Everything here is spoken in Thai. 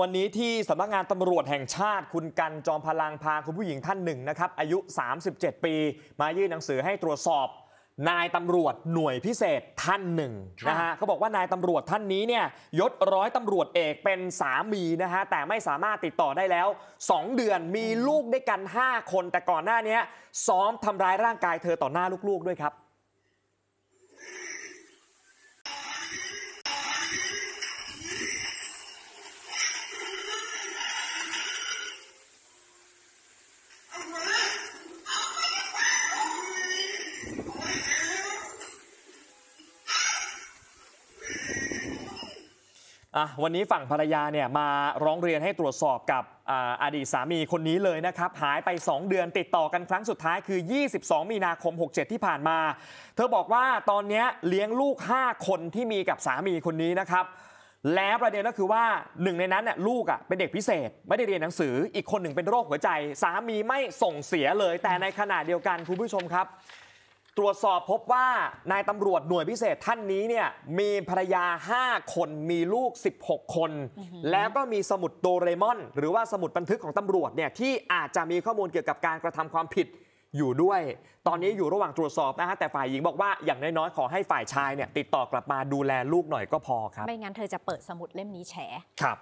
วันนี้ที่สำนักงานตำรวจแห่งชาติคุณกันจอมพลังพาคุณผู้หญิงท่านหนึ่งนะครับอายุ 37 ปี มายื่นหนังสือให้ตรวจสอบนายตำรวจหน่วยพิเศษท่านหนึ่งนะฮะเขาบอกว่านายตำรวจท่านนี้เนี่ยยศร้อยตำรวจเอกเป็นสามีนะฮะแต่ไม่สามารถติดต่อได้แล้ว 2 เดือนมีลูกด้วยกัน 5 คนแต่ก่อนหน้านี้ซ้อมทำร้ายร่างกายเธอต่อหน้าลูกๆด้วยครับอ่ะวันนี้ฝั่งภรรยาเนี่ยมาร้องเรียนให้ตรวจสอบกับออดีตสามีคนนี้เลยนะครับหายไป 2 เดือนติดต่อกันครั้งสุดท้ายคือ 22 มีนาคม 67 ที่ผ่านมา เธอบอกว่าตอนนี้เลี้ยงลูก 5 คนที่มีกับสามีคนนี้นะครับ แล้วประเด็นก็คือว่าหนึ่งในนั้นน่ยลูกอ่ะเป็นเด็กพิเศษไม่ได้เรียนหนังสือ อีกคนหนึ่งเป็นโรคหัวใจสามีไม่ส่งเสียเลยแต่ในขณะเดียวกันคุณผู้ชมครับตรวจสอบพบว่านายตำรวจหน่วยพิเศษท่านนี้เนี่ยมีภรรยา 5 คนมีลูก 16 คน แล้วก็มีสมุดโดเรมอน หรือว่าสมุดบันทึกของตำรวจเนี่ยที่อาจจะมีข้อมูลเกี่ยวกับการกระทำความผิดอยู่ด้วย ตอนนี้อยู่ระหว่างตรวจสอบนะฮะแต่ฝ่ายหญิงบอกว่าอย่างน้อยๆ ขอให้ฝ่ายชายเนี่ย ติดต่อกลับมาดูแลลูกหน่อยก็พอครับ ไม่งั้นเธอจะเปิดสมุดเล่มนี้แฉครับ